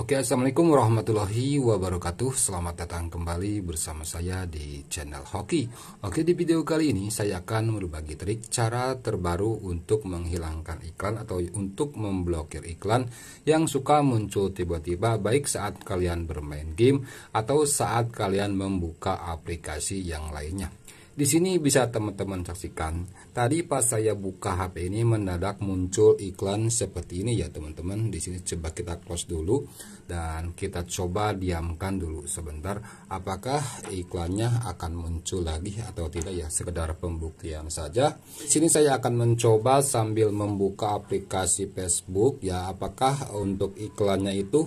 Oke, Assalamualaikum warahmatullahi wabarakatuh Selamat datang kembali bersama saya di channel Hoki Oke, di video kali ini saya akan berbagi trik cara terbaru untuk menghilangkan iklan Atau untuk memblokir iklan yang suka muncul tiba-tiba Baik saat kalian bermain game atau saat kalian membuka aplikasi yang lainnya di sini bisa teman-teman saksikan. Tadi pas saya buka HP ini mendadak muncul iklan seperti ini ya teman-teman. Di sini coba kita close dulu dan kita coba diamkan dulu sebentar. Apakah iklannya akan muncul lagi atau tidak ya? Sekedar pembuktian saja. Di sini saya akan mencoba sambil membuka aplikasi Facebook ya. Apakah untuk iklannya itu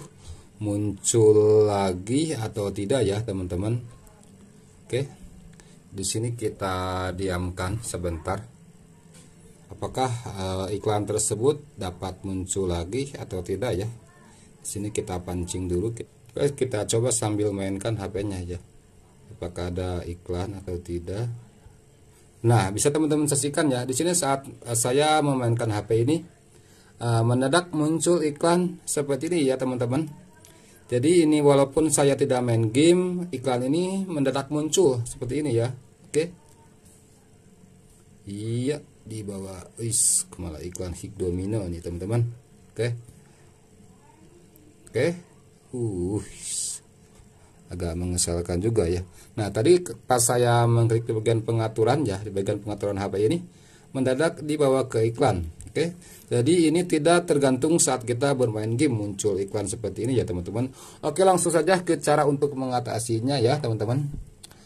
muncul lagi atau tidak ya teman-teman? Oke. Okay di sini kita diamkan sebentar apakah e, iklan tersebut dapat muncul lagi atau tidak ya di sini kita pancing dulu Oke, eh, kita coba sambil mainkan HP-nya ya apakah ada iklan atau tidak nah bisa teman-teman saksikan ya di sini saat eh, saya memainkan HP ini e, mendadak muncul iklan seperti ini ya teman-teman jadi ini walaupun saya tidak main game iklan ini mendadak muncul seperti ini ya oke iya di bawah is kemala iklan hik domino nih teman-teman oke oke uh agak mengesalkan juga ya nah tadi pas saya mengklik di bagian pengaturan ya di bagian pengaturan HP ini mendadak dibawa ke iklan oke okay? jadi ini tidak tergantung saat kita bermain game muncul iklan seperti ini ya teman-teman oke langsung saja ke cara untuk mengatasinya ya teman-teman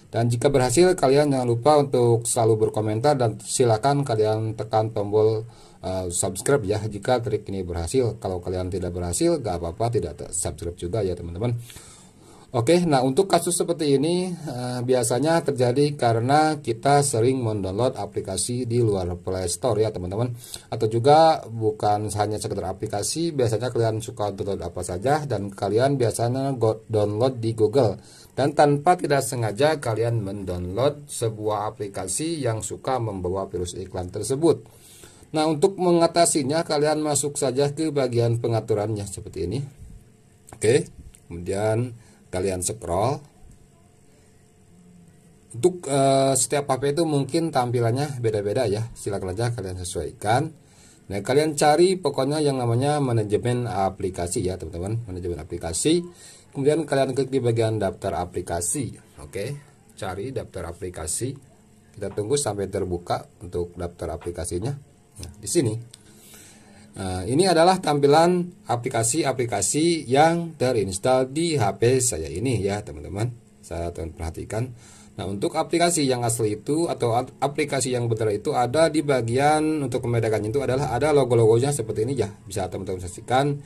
dan jika berhasil, kalian jangan lupa untuk selalu berkomentar dan silakan kalian tekan tombol uh, subscribe ya jika trik ini berhasil. Kalau kalian tidak berhasil, gak apa-apa tidak subscribe juga ya teman-teman. Oke, nah untuk kasus seperti ini uh, biasanya terjadi karena kita sering mendownload aplikasi di luar Play Store ya teman-teman. Atau juga bukan hanya sekedar aplikasi, biasanya kalian suka download apa saja dan kalian biasanya download di Google. Dan tanpa tidak sengaja kalian mendownload sebuah aplikasi yang suka membawa virus iklan tersebut. Nah untuk mengatasinya kalian masuk saja ke bagian pengaturannya seperti ini. Oke, kemudian kalian scroll untuk e, setiap HP itu mungkin tampilannya beda-beda ya silakan aja kalian sesuaikan nah kalian cari pokoknya yang namanya manajemen aplikasi ya teman-teman manajemen aplikasi kemudian kalian klik di bagian daftar aplikasi oke cari daftar aplikasi kita tunggu sampai terbuka untuk daftar aplikasinya nah, di sini Nah, ini adalah tampilan aplikasi-aplikasi yang terinstal di HP saya ini ya teman-teman. Saya teman perhatikan. Nah untuk aplikasi yang asli itu atau aplikasi yang betul itu ada di bagian untuk membedakannya itu adalah ada logo-logonya seperti ini ya. Bisa teman-teman saksikan.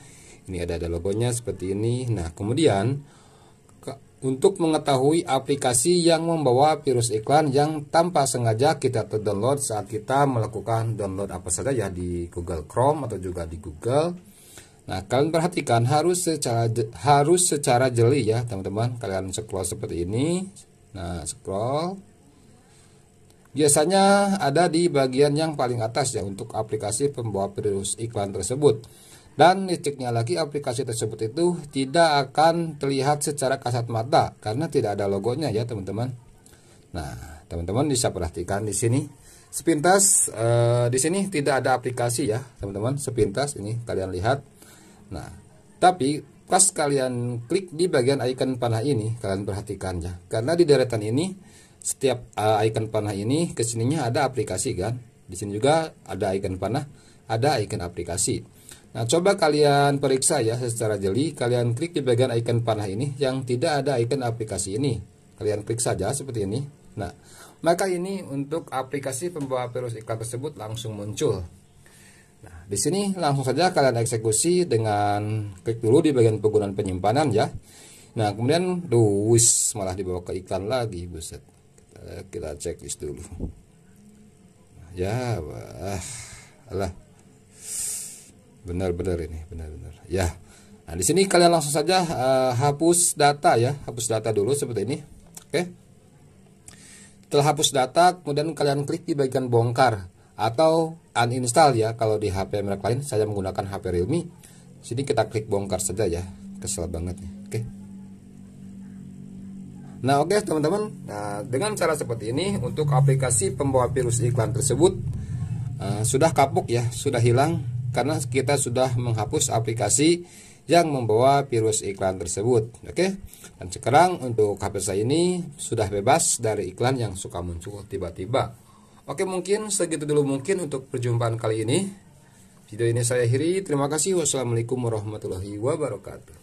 Ini ada ada logonya seperti ini. Nah kemudian untuk mengetahui aplikasi yang membawa virus iklan yang tanpa sengaja kita terdownload saat kita melakukan download apa saja ya di Google Chrome atau juga di Google. Nah, kalian perhatikan harus secara harus secara jeli ya, teman-teman. Kalian scroll seperti ini. Nah, scroll biasanya ada di bagian yang paling atas ya untuk aplikasi pembawa virus iklan tersebut. Dan liciknya lagi aplikasi tersebut itu tidak akan terlihat secara kasat mata karena tidak ada logonya ya teman-teman. Nah, teman-teman bisa perhatikan di sini. Sepintas eh, di sini tidak ada aplikasi ya, teman-teman. Sepintas ini kalian lihat. Nah, tapi pas kalian klik di bagian icon panah ini, kalian perhatikan ya. Karena di deretan ini setiap uh, icon panah ini kesininya ada aplikasi kan. Di sini juga ada icon panah, ada icon aplikasi. Nah, coba kalian periksa ya secara jeli. Kalian klik di bagian icon panah ini yang tidak ada icon aplikasi ini. Kalian klik saja seperti ini. Nah, maka ini untuk aplikasi pembawa virus iklan tersebut langsung muncul. Nah, di sini langsung saja kalian eksekusi dengan klik dulu di bagian penggunaan penyimpanan ya. Nah, kemudian duis malah dibawa ke iklan lagi, buset. Kita, kita checklist dulu. Nah, ya, wah. Alah benar-benar ini benar-benar ya nah di sini kalian langsung saja uh, hapus data ya hapus data dulu seperti ini oke okay. setelah hapus data kemudian kalian klik di bagian bongkar atau uninstall ya kalau di HP merek lain saya menggunakan HP Realme sini kita klik bongkar saja ya kesel banget nih oke okay. Nah oke okay, teman-teman nah, Dengan cara seperti ini Untuk aplikasi pembawa virus iklan tersebut uh, Sudah kapuk ya Sudah hilang karena kita sudah menghapus aplikasi yang membawa virus iklan tersebut. Oke. Okay? Dan sekarang untuk HP saya ini sudah bebas dari iklan yang suka muncul tiba-tiba. Oke, mungkin segitu dulu mungkin untuk perjumpaan kali ini. Video ini saya akhiri. Terima kasih. Wassalamualaikum warahmatullahi wabarakatuh.